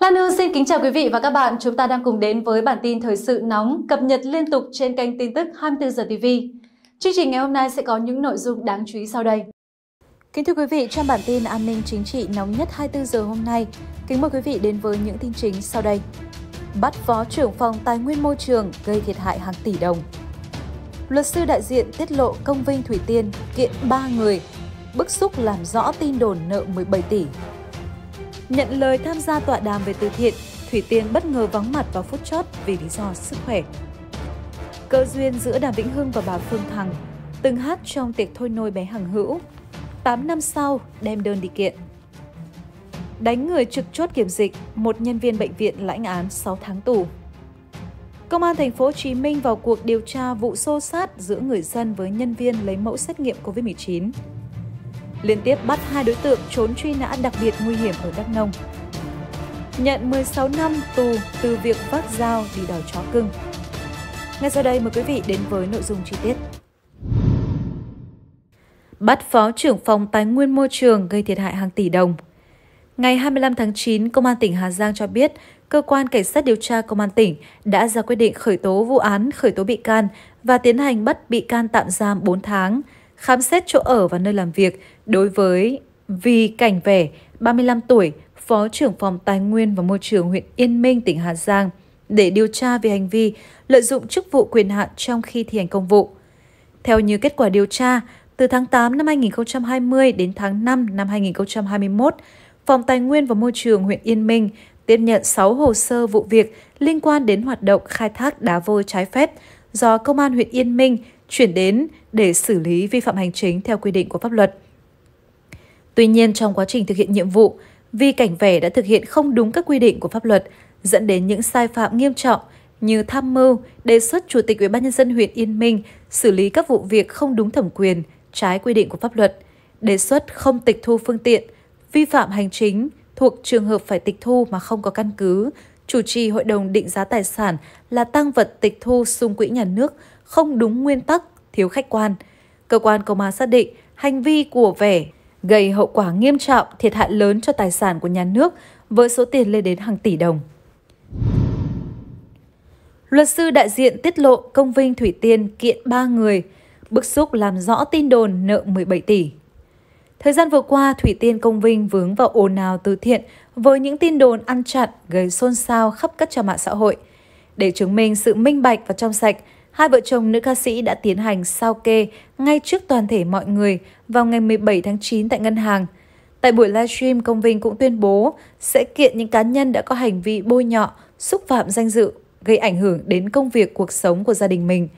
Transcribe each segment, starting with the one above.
Lan Hương xin kính chào quý vị và các bạn. Chúng ta đang cùng đến với bản tin thời sự nóng cập nhật liên tục trên kênh tin tức 24 giờ TV. Chương trình ngày hôm nay sẽ có những nội dung đáng chú ý sau đây. Kính thưa quý vị, trong bản tin an ninh chính trị nóng nhất 24 giờ hôm nay, kính mời quý vị đến với những tin chính sau đây. Bắt phó trưởng phòng tài nguyên môi trường gây thiệt hại hàng tỷ đồng. Luật sư đại diện tiết lộ công vinh Thủy Tiên kiện 3 người, bức xúc làm rõ tin đồn nợ 17 tỷ Nhận lời tham gia tọa đàm về từ thiện, Thủy Tiên bất ngờ vắng mặt vào phút chót vì lý do sức khỏe. Cơ duyên giữa Đàm Vĩnh Hưng và bà Phương Thằng từng hát trong tiệc thôi nôi bé Hằng Hữu. 8 năm sau, đem đơn đi kiện. Đánh người trực chốt kiểm dịch, một nhân viên bệnh viện lãnh án 6 tháng tù. Công an thành phố Hồ Chí Minh vào cuộc điều tra vụ xô xát giữa người dân với nhân viên lấy mẫu xét nghiệm COVID-19 liên tiếp bắt hai đối tượng trốn truy nã đặc biệt nguy hiểm ở Đắk Nông. Nhận 16 năm tù từ việc vác dao đi đòi chó cưng. Ngay sau đây mời quý vị đến với nội dung chi tiết. Bắt Phó trưởng phòng Tài nguyên Môi trường gây thiệt hại hàng tỷ đồng. Ngày 25 tháng 9, Công an tỉnh Hà Giang cho biết, Cơ quan Cảnh sát điều tra Công an tỉnh đã ra quyết định khởi tố vụ án, khởi tố bị can và tiến hành bắt bị can tạm giam 4 tháng, khám xét chỗ ở và nơi làm việc Đối với Vi Cảnh Vẻ, 35 tuổi, Phó trưởng phòng Tài nguyên và Môi trường huyện Yên Minh, tỉnh Hà Giang, để điều tra về hành vi lợi dụng chức vụ quyền hạn trong khi thi hành công vụ. Theo như kết quả điều tra, từ tháng 8 năm 2020 đến tháng 5 năm 2021, Phòng Tài nguyên và Môi trường huyện Yên Minh tiếp nhận 6 hồ sơ vụ việc liên quan đến hoạt động khai thác đá vôi trái phép do Công an huyện Yên Minh chuyển đến để xử lý vi phạm hành chính theo quy định của pháp luật. Tuy nhiên, trong quá trình thực hiện nhiệm vụ, Vi Cảnh Vẻ đã thực hiện không đúng các quy định của pháp luật, dẫn đến những sai phạm nghiêm trọng như tham mưu, đề xuất Chủ tịch ủy ban nhân dân huyện Yên Minh xử lý các vụ việc không đúng thẩm quyền, trái quy định của pháp luật, đề xuất không tịch thu phương tiện, vi phạm hành chính thuộc trường hợp phải tịch thu mà không có căn cứ, chủ trì hội đồng định giá tài sản là tăng vật tịch thu xung quỹ nhà nước không đúng nguyên tắc, thiếu khách quan. Cơ quan công an xác định hành vi của vẻ gây hậu quả nghiêm trọng, thiệt hại lớn cho tài sản của nhà nước với số tiền lên đến hàng tỷ đồng. Luật sư đại diện tiết lộ công Vinh Thủy Tiên kiện 3 người, bức xúc làm rõ tin đồn nợ 17 tỷ. Thời gian vừa qua, Thủy Tiên Công Vinh vướng vào ồn ào từ thiện với những tin đồn ăn chặn gây xôn xao khắp các trang mạng xã hội. Để chứng minh sự minh bạch và trong sạch, Hai vợ chồng nữ ca sĩ đã tiến hành sao kê ngay trước toàn thể mọi người vào ngày 17 tháng 9 tại ngân hàng. Tại buổi livestream, Công Vinh cũng tuyên bố sẽ kiện những cá nhân đã có hành vi bôi nhọ, xúc phạm danh dự, gây ảnh hưởng đến công việc cuộc sống của gia đình mình.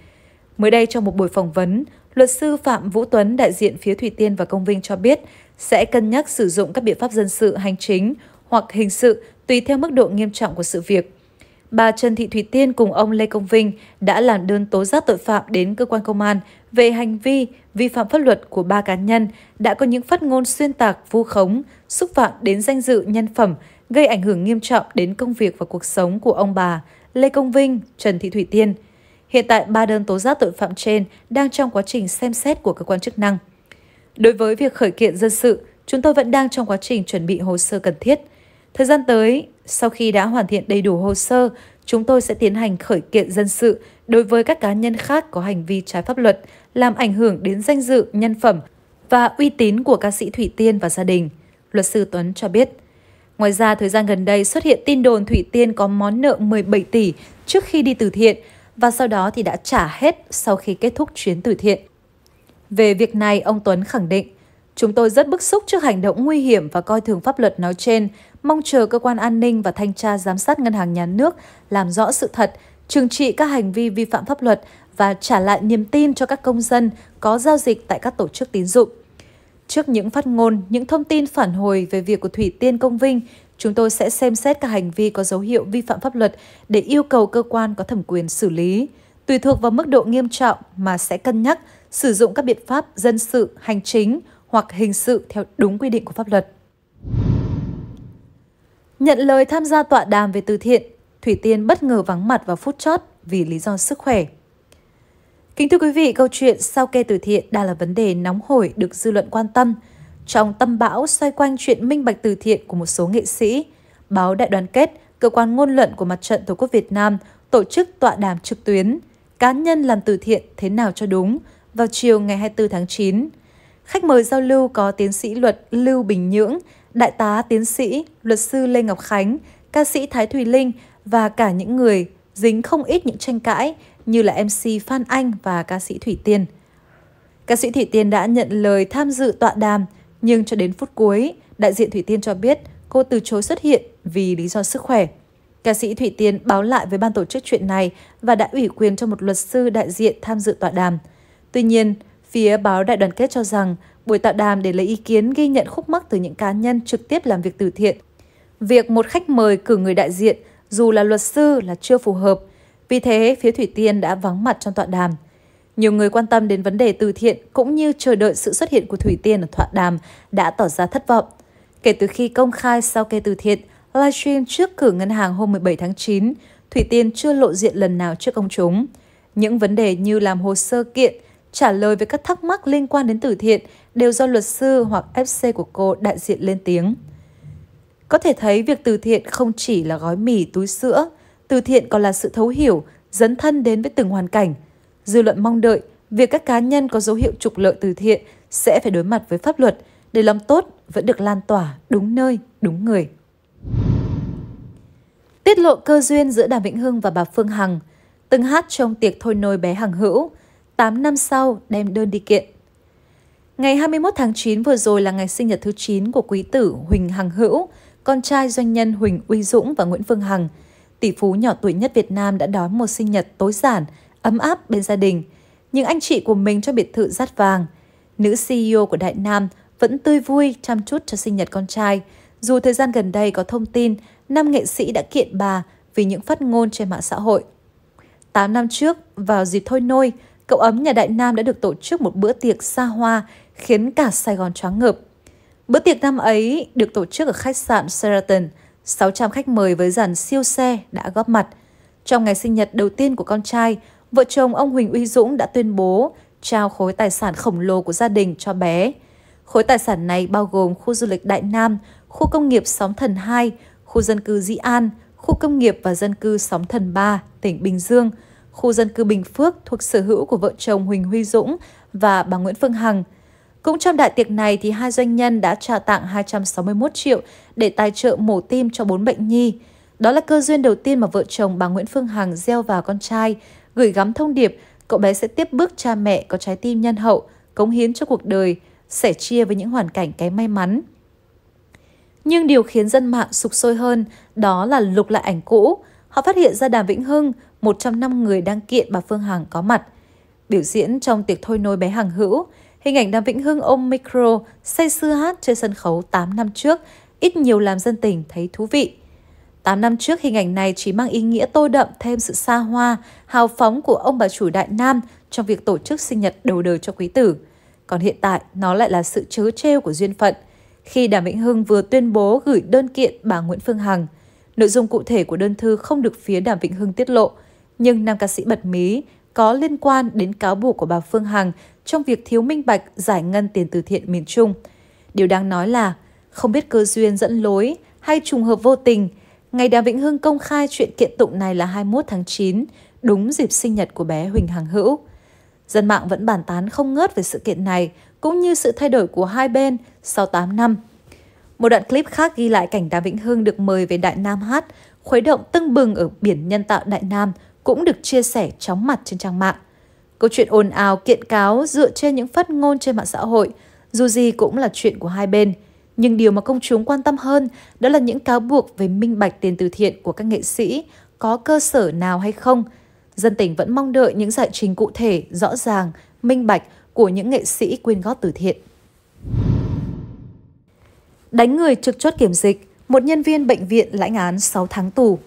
Mới đây trong một buổi phỏng vấn, luật sư Phạm Vũ Tuấn đại diện phía Thủy Tiên và Công Vinh cho biết sẽ cân nhắc sử dụng các biện pháp dân sự, hành chính hoặc hình sự tùy theo mức độ nghiêm trọng của sự việc bà Trần Thị Thủy Tiên cùng ông Lê Công Vinh đã làm đơn tố giác tội phạm đến cơ quan công an về hành vi vi phạm pháp luật của ba cá nhân đã có những phát ngôn xuyên tạc vu khống, xúc phạm đến danh dự nhân phẩm, gây ảnh hưởng nghiêm trọng đến công việc và cuộc sống của ông bà Lê Công Vinh, Trần Thị Thủy Tiên. Hiện tại, ba đơn tố giác tội phạm trên đang trong quá trình xem xét của cơ quan chức năng. Đối với việc khởi kiện dân sự, chúng tôi vẫn đang trong quá trình chuẩn bị hồ sơ cần thiết. Thời gian tới, sau khi đã hoàn thiện đầy đủ hồ sơ, chúng tôi sẽ tiến hành khởi kiện dân sự đối với các cá nhân khác có hành vi trái pháp luật, làm ảnh hưởng đến danh dự, nhân phẩm và uy tín của ca sĩ Thủy Tiên và gia đình, luật sư Tuấn cho biết. Ngoài ra, thời gian gần đây xuất hiện tin đồn Thủy Tiên có món nợ 17 tỷ trước khi đi từ thiện và sau đó thì đã trả hết sau khi kết thúc chuyến từ thiện. Về việc này, ông Tuấn khẳng định, Chúng tôi rất bức xúc trước hành động nguy hiểm và coi thường pháp luật nói trên mong chờ cơ quan an ninh và thanh tra giám sát ngân hàng nhà nước làm rõ sự thật, trừng trị các hành vi vi phạm pháp luật và trả lại niềm tin cho các công dân có giao dịch tại các tổ chức tín dụng. Trước những phát ngôn, những thông tin phản hồi về việc của Thủy Tiên Công Vinh, chúng tôi sẽ xem xét các hành vi có dấu hiệu vi phạm pháp luật để yêu cầu cơ quan có thẩm quyền xử lý, tùy thuộc vào mức độ nghiêm trọng mà sẽ cân nhắc sử dụng các biện pháp dân sự, hành chính hoặc hình sự theo đúng quy định của pháp luật. Nhận lời tham gia tọa đàm về từ thiện, Thủy Tiên bất ngờ vắng mặt vào phút chót vì lý do sức khỏe. Kính thưa quý vị, câu chuyện sao kê từ thiện đang là vấn đề nóng hổi được dư luận quan tâm. Trong tâm bão xoay quanh chuyện minh bạch từ thiện của một số nghệ sĩ, báo Đại đoàn kết, cơ quan ngôn luận của Mặt trận Tổ quốc Việt Nam tổ chức tọa đàm trực tuyến cá nhân làm từ thiện thế nào cho đúng vào chiều ngày 24 tháng 9. Khách mời giao lưu có tiến sĩ luật Lưu Bình Nhưỡng, Đại tá tiến sĩ, luật sư Lê Ngọc Khánh, ca sĩ Thái Thùy Linh và cả những người dính không ít những tranh cãi như là MC Phan Anh và ca sĩ Thủy Tiên. Ca sĩ Thủy Tiên đã nhận lời tham dự tọa đàm, nhưng cho đến phút cuối, đại diện Thủy Tiên cho biết cô từ chối xuất hiện vì lý do sức khỏe. Ca sĩ Thủy Tiên báo lại với ban tổ chức chuyện này và đã ủy quyền cho một luật sư đại diện tham dự tọa đàm. Tuy nhiên, phía báo Đại đoàn kết cho rằng buổi tọa đàm để lấy ý kiến ghi nhận khúc mắc từ những cá nhân trực tiếp làm việc từ thiện. Việc một khách mời cử người đại diện, dù là luật sư là chưa phù hợp, vì thế phía Thủy Tiên đã vắng mặt trong tọa đàm. Nhiều người quan tâm đến vấn đề từ thiện cũng như chờ đợi sự xuất hiện của Thủy Tiên ở tọa đàm đã tỏ ra thất vọng. Kể từ khi công khai sau kê từ thiện, livestream trước cử ngân hàng hôm 17 tháng 9, Thủy Tiên chưa lộ diện lần nào trước công chúng. Những vấn đề như làm hồ sơ kiện, trả lời về các thắc mắc liên quan đến từ thiện đều do luật sư hoặc FC của cô đại diện lên tiếng. Có thể thấy việc từ thiện không chỉ là gói mì, túi sữa, từ thiện còn là sự thấu hiểu, dấn thân đến với từng hoàn cảnh. Dư luận mong đợi việc các cá nhân có dấu hiệu trục lợi từ thiện sẽ phải đối mặt với pháp luật để lòng tốt vẫn được lan tỏa đúng nơi, đúng người. Tiết lộ cơ duyên giữa Đàm Vĩnh Hưng và bà Phương Hằng, từng hát trong tiệc thôi nôi bé Hằng Hữu, 8 năm sau đem đơn đi kiện. Ngày 21 tháng 9 vừa rồi là ngày sinh nhật thứ 9 của quý tử Huỳnh Hằng Hữu, con trai doanh nhân Huỳnh Uy Dũng và Nguyễn Phương Hằng. Tỷ phú nhỏ tuổi nhất Việt Nam đã đón một sinh nhật tối giản, ấm áp bên gia đình. Những anh chị của mình cho biệt thự rát vàng. Nữ CEO của Đại Nam vẫn tươi vui chăm chút cho sinh nhật con trai. Dù thời gian gần đây có thông tin, nam nghệ sĩ đã kiện bà vì những phát ngôn trên mạng xã hội. 8 năm trước, vào dịp thôi nôi, cậu ấm nhà Đại Nam đã được tổ chức một bữa tiệc xa hoa khiến cả Sài Gòn choáng ngợp. Bữa tiệc năm ấy được tổ chức ở khách sạn Sheraton, 600 khách mời với dàn siêu xe đã góp mặt. Trong ngày sinh nhật đầu tiên của con trai, vợ chồng ông Huỳnh Uy Dũng đã tuyên bố trao khối tài sản khổng lồ của gia đình cho bé. Khối tài sản này bao gồm khu du lịch Đại Nam, khu công nghiệp Sóng Thần 2, khu dân cư Dĩ An, khu công nghiệp và dân cư Sóng Thần 3, tỉnh Bình Dương, khu dân cư Bình Phước thuộc sở hữu của vợ chồng Huỳnh Huy Dũng và bà Nguyễn Phương Hằng – cũng trong đại tiệc này thì hai doanh nhân đã trả tặng 261 triệu để tài trợ mổ tim cho bốn bệnh nhi. Đó là cơ duyên đầu tiên mà vợ chồng bà Nguyễn Phương Hằng gieo vào con trai, gửi gắm thông điệp cậu bé sẽ tiếp bước cha mẹ có trái tim nhân hậu, cống hiến cho cuộc đời, sẻ chia với những hoàn cảnh kém may mắn. Nhưng điều khiến dân mạng sục sôi hơn đó là lục lại ảnh cũ. Họ phát hiện ra Đàm Vĩnh Hưng, một trong năm người đang kiện bà Phương Hằng có mặt. Biểu diễn trong tiệc thôi nôi bé Hằng Hữu, Hình ảnh Đàm Vĩnh Hưng ôm micro, say sưa hát trên sân khấu 8 năm trước, ít nhiều làm dân tình thấy thú vị. 8 năm trước, hình ảnh này chỉ mang ý nghĩa tô đậm thêm sự xa hoa, hào phóng của ông bà chủ Đại Nam trong việc tổ chức sinh nhật đầu đời cho quý tử. Còn hiện tại, nó lại là sự chớ trêu của duyên phận. Khi Đàm Vĩnh Hưng vừa tuyên bố gửi đơn kiện bà Nguyễn Phương Hằng, nội dung cụ thể của đơn thư không được phía Đàm Vĩnh Hưng tiết lộ, nhưng nam ca sĩ bật mí có liên quan đến cáo buộc của bà Phương Hằng trong việc thiếu minh bạch giải ngân tiền từ thiện miền Trung. Điều đáng nói là không biết cơ duyên dẫn lối hay trùng hợp vô tình, ngày Đàm Vĩnh Hưng công khai chuyện kiện tụng này là 21 tháng 9, đúng dịp sinh nhật của bé Huỳnh Hằng Hữu. Dân mạng vẫn bàn tán không ngớt về sự kiện này, cũng như sự thay đổi của hai bên sau 8 năm. Một đoạn clip khác ghi lại cảnh Đàm Vĩnh Hưng được mời về Đại Nam hát, khuấy động tưng bừng ở biển nhân tạo Đại Nam cũng được chia sẻ chóng mặt trên trang mạng. Câu chuyện ồn ào kiện cáo dựa trên những phát ngôn trên mạng xã hội, dù gì cũng là chuyện của hai bên. Nhưng điều mà công chúng quan tâm hơn đó là những cáo buộc về minh bạch tiền từ thiện của các nghệ sĩ có cơ sở nào hay không. Dân tình vẫn mong đợi những giải trình cụ thể, rõ ràng, minh bạch của những nghệ sĩ quyên góp từ thiện. Đánh người trực chốt kiểm dịch, một nhân viên bệnh viện lãnh án 6 tháng tù.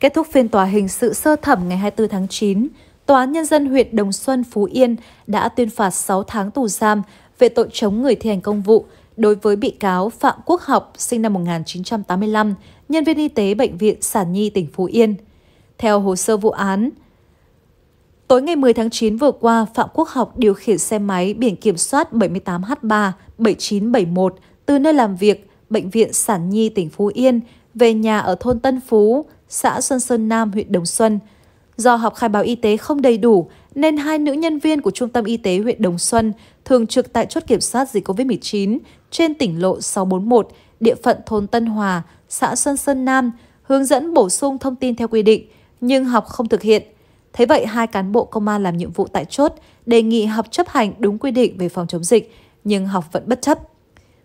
Kết thúc phiên tòa hình sự sơ thẩm ngày 24 tháng 9, Tòa án Nhân dân huyện Đồng Xuân, Phú Yên đã tuyên phạt 6 tháng tù giam về tội chống người thi hành công vụ đối với bị cáo Phạm Quốc Học, sinh năm 1985, nhân viên y tế Bệnh viện Sản Nhi, tỉnh Phú Yên. Theo hồ sơ vụ án, Tối ngày 10 tháng 9 vừa qua, Phạm Quốc Học điều khiển xe máy biển kiểm soát 78H3-7971 từ nơi làm việc Bệnh viện Sản Nhi, tỉnh Phú Yên về nhà ở thôn Tân Phú, xã Xuân Sơn Nam, huyện Đồng Xuân – Do học khai báo y tế không đầy đủ, nên hai nữ nhân viên của Trung tâm Y tế huyện Đồng Xuân thường trực tại chốt kiểm soát dịch COVID-19 trên tỉnh lộ 641, địa phận thôn Tân Hòa, xã Xuân Sơn Nam, hướng dẫn bổ sung thông tin theo quy định, nhưng học không thực hiện. Thế vậy, hai cán bộ công an làm nhiệm vụ tại chốt đề nghị học chấp hành đúng quy định về phòng chống dịch, nhưng học vẫn bất chấp.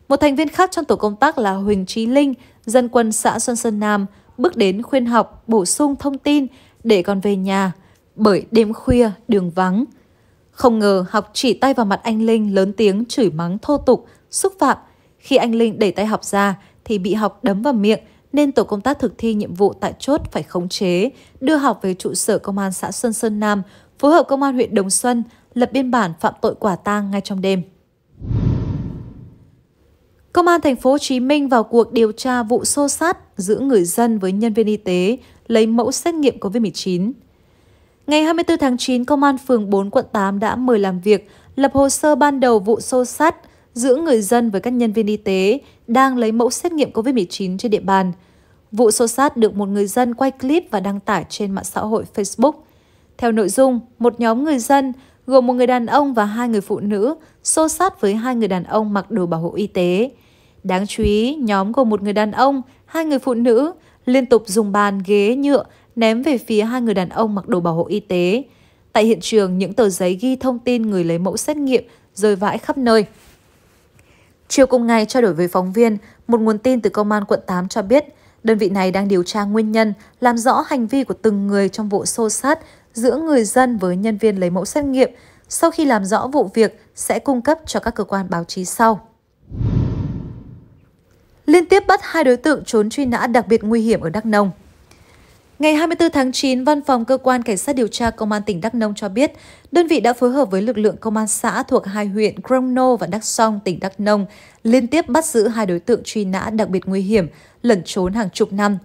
Một thành viên khác trong tổ công tác là Huỳnh Trí Linh, dân quân xã Xuân Sơn Nam, bước đến khuyên học bổ sung thông tin để con về nhà, bởi đêm khuya đường vắng. Không ngờ học chỉ tay vào mặt anh Linh lớn tiếng chửi mắng thô tục, xúc phạm. Khi anh Linh đẩy tay học ra thì bị học đấm vào miệng nên tổ công tác thực thi nhiệm vụ tại chốt phải khống chế, đưa học về trụ sở công an xã Xuân Sơn Nam, phối hợp công an huyện Đồng Xuân lập biên bản phạm tội quả tang ngay trong đêm. Công an thành phố Hồ Chí Minh vào cuộc điều tra vụ xô sát giữa người dân với nhân viên y tế lấy mẫu xét nghiệm COVID-19. Ngày 24 tháng 9, Công an phường 4 quận 8 đã mời làm việc, lập hồ sơ ban đầu vụ xô sát giữa người dân với các nhân viên y tế đang lấy mẫu xét nghiệm COVID-19 trên địa bàn. Vụ xô sát được một người dân quay clip và đăng tải trên mạng xã hội Facebook. Theo nội dung, một nhóm người dân gồm một người đàn ông và hai người phụ nữ xô sát với hai người đàn ông mặc đồ bảo hộ y tế. Đáng chú ý, nhóm gồm một người đàn ông, hai người phụ nữ liên tục dùng bàn, ghế, nhựa ném về phía hai người đàn ông mặc đồ bảo hộ y tế. Tại hiện trường, những tờ giấy ghi thông tin người lấy mẫu xét nghiệm rơi vãi khắp nơi. Chiều cùng ngày trao đổi với phóng viên, một nguồn tin từ Công an quận 8 cho biết đơn vị này đang điều tra nguyên nhân, làm rõ hành vi của từng người trong vụ xô sát giữa người dân với nhân viên lấy mẫu xét nghiệm. Sau khi làm rõ vụ việc, sẽ cung cấp cho các cơ quan báo chí sau liên tiếp bắt hai đối tượng trốn truy nã đặc biệt nguy hiểm ở Đắk Nông. Ngày 24 tháng 9, Văn phòng Cơ quan Cảnh sát điều tra Công an tỉnh Đắk Nông cho biết, đơn vị đã phối hợp với lực lượng công an xã thuộc hai huyện Crono và Đắk Song, tỉnh Đắk Nông, liên tiếp bắt giữ hai đối tượng truy nã đặc biệt nguy hiểm, lẩn trốn hàng chục năm.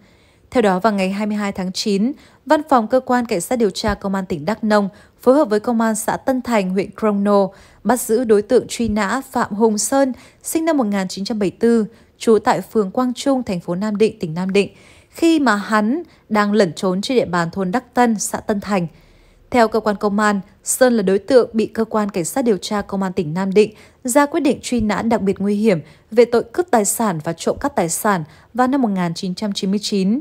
Theo đó, vào ngày 22 tháng 9, Văn phòng Cơ quan Cảnh sát điều tra Công an tỉnh Đắk Nông phối hợp với Công an xã Tân Thành, huyện Crono, bắt giữ đối tượng truy nã Phạm Hùng Sơn, sinh năm 1974, trú tại phường Quang Trung, thành phố Nam Định, tỉnh Nam Định, khi mà hắn đang lẩn trốn trên địa bàn thôn Đắc Tân, xã Tân Thành. Theo cơ quan công an, Sơn là đối tượng bị cơ quan cảnh sát điều tra công an tỉnh Nam Định ra quyết định truy nã đặc biệt nguy hiểm về tội cướp tài sản và trộm cắp tài sản vào năm 1999.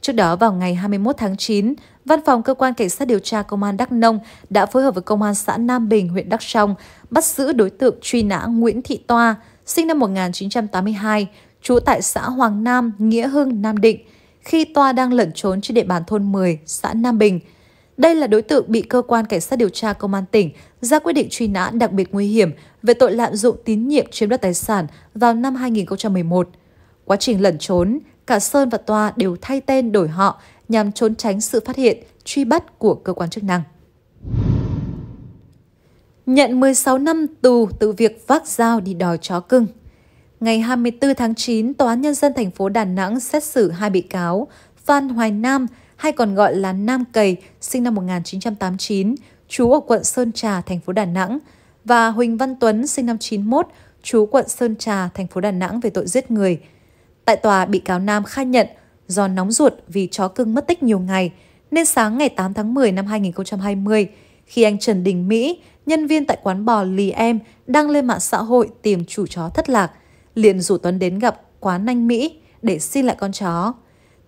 Trước đó vào ngày 21 tháng 9, Văn phòng Cơ quan Cảnh sát điều tra Công an Đắk Nông đã phối hợp với Công an xã Nam Bình, huyện Đắk Song bắt giữ đối tượng truy nã Nguyễn Thị Toa, sinh năm 1982, trú tại xã Hoàng Nam, Nghĩa Hưng, Nam Định, khi Toa đang lẩn trốn trên địa bàn thôn 10, xã Nam Bình. Đây là đối tượng bị cơ quan cảnh sát điều tra công an tỉnh ra quyết định truy nã đặc biệt nguy hiểm về tội lạm dụng tín nhiệm chiếm đoạt tài sản vào năm 2011. Quá trình lẩn trốn, cả Sơn và Toa đều thay tên đổi họ nhằm trốn tránh sự phát hiện, truy bắt của cơ quan chức năng nhận 16 năm tù từ việc vác dao đi đòi chó cưng. Ngày 24 tháng 9, Tòa án Nhân dân thành phố Đà Nẵng xét xử hai bị cáo Phan Hoài Nam, hay còn gọi là Nam Cầy, sinh năm 1989, trú ở quận Sơn Trà, thành phố Đà Nẵng, và Huỳnh Văn Tuấn, sinh năm 91, trú quận Sơn Trà, thành phố Đà Nẵng về tội giết người. Tại tòa, bị cáo Nam khai nhận do nóng ruột vì chó cưng mất tích nhiều ngày, nên sáng ngày 8 tháng 10 năm 2020, khi anh Trần Đình Mỹ, nhân viên tại quán bò Lì Em, đang lên mạng xã hội tìm chủ chó thất lạc, liền rủ Tuấn đến gặp quán anh Mỹ để xin lại con chó.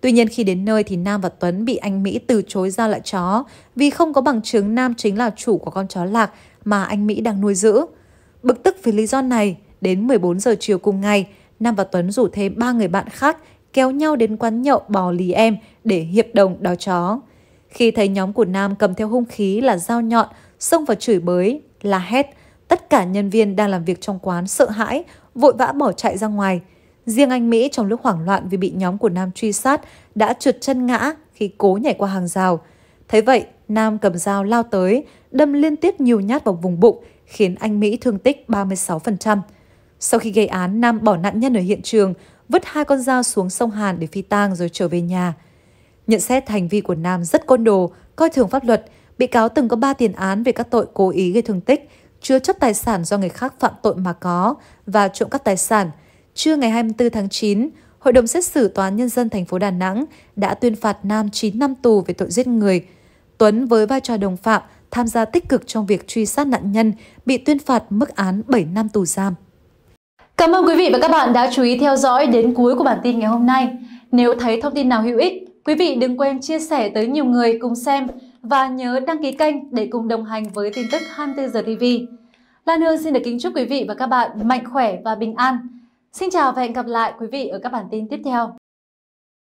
Tuy nhiên khi đến nơi thì Nam và Tuấn bị anh Mỹ từ chối giao lại chó vì không có bằng chứng Nam chính là chủ của con chó lạc mà anh Mỹ đang nuôi giữ. Bực tức vì lý do này, đến 14 giờ chiều cùng ngày, Nam và Tuấn rủ thêm ba người bạn khác kéo nhau đến quán nhậu bò lì em để hiệp đồng đòi chó. Khi thấy nhóm của Nam cầm theo hung khí là dao nhọn, xông vào chửi bới, la hét, tất cả nhân viên đang làm việc trong quán sợ hãi, vội vã bỏ chạy ra ngoài. Riêng anh Mỹ trong lúc hoảng loạn vì bị nhóm của Nam truy sát đã trượt chân ngã khi cố nhảy qua hàng rào. Thấy vậy, Nam cầm dao lao tới, đâm liên tiếp nhiều nhát vào vùng bụng, khiến anh Mỹ thương tích 36%. Sau khi gây án, Nam bỏ nạn nhân ở hiện trường, vứt hai con dao xuống sông Hàn để phi tang rồi trở về nhà. Nhận xét hành vi của Nam rất côn đồ, coi thường pháp luật, bị cáo từng có 3 tiền án về các tội cố ý gây thương tích, chứa chấp tài sản do người khác phạm tội mà có và trộm cắp tài sản. Trưa ngày 24 tháng 9, Hội đồng xét xử Tòa án Nhân dân thành phố Đà Nẵng đã tuyên phạt Nam 9 năm tù về tội giết người. Tuấn với vai trò đồng phạm tham gia tích cực trong việc truy sát nạn nhân bị tuyên phạt mức án 7 năm tù giam. Cảm ơn quý vị và các bạn đã chú ý theo dõi đến cuối của bản tin ngày hôm nay. Nếu thấy thông tin nào hữu ích, Quý vị đừng quên chia sẻ tới nhiều người cùng xem và nhớ đăng ký kênh để cùng đồng hành với tin tức 24 giờ TV. Lan Hương xin được kính chúc quý vị và các bạn mạnh khỏe và bình an. Xin chào và hẹn gặp lại quý vị ở các bản tin tiếp theo.